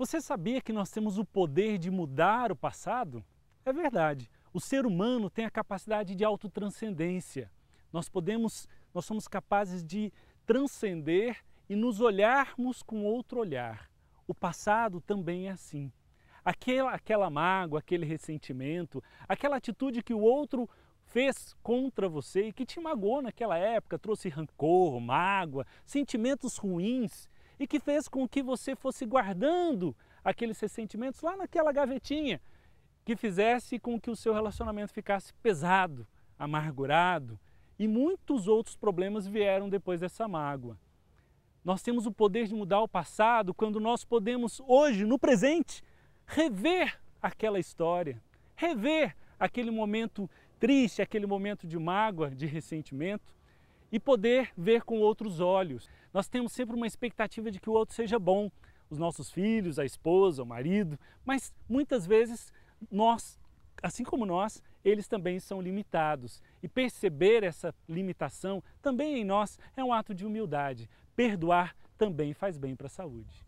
Você sabia que nós temos o poder de mudar o passado? É verdade. O ser humano tem a capacidade de autotranscendência. Nós podemos, nós somos capazes de transcender e nos olharmos com outro olhar. O passado também é assim. Aquela, aquela mágoa, aquele ressentimento, aquela atitude que o outro fez contra você e que te magoou naquela época, trouxe rancor, mágoa, sentimentos ruins, e que fez com que você fosse guardando aqueles ressentimentos lá naquela gavetinha que fizesse com que o seu relacionamento ficasse pesado, amargurado e muitos outros problemas vieram depois dessa mágoa. Nós temos o poder de mudar o passado quando nós podemos hoje, no presente, rever aquela história, rever aquele momento triste, aquele momento de mágoa, de ressentimento e poder ver com outros olhos. Nós temos sempre uma expectativa de que o outro seja bom, os nossos filhos, a esposa, o marido, mas muitas vezes nós, assim como nós, eles também são limitados. E perceber essa limitação também em nós é um ato de humildade. Perdoar também faz bem para a saúde.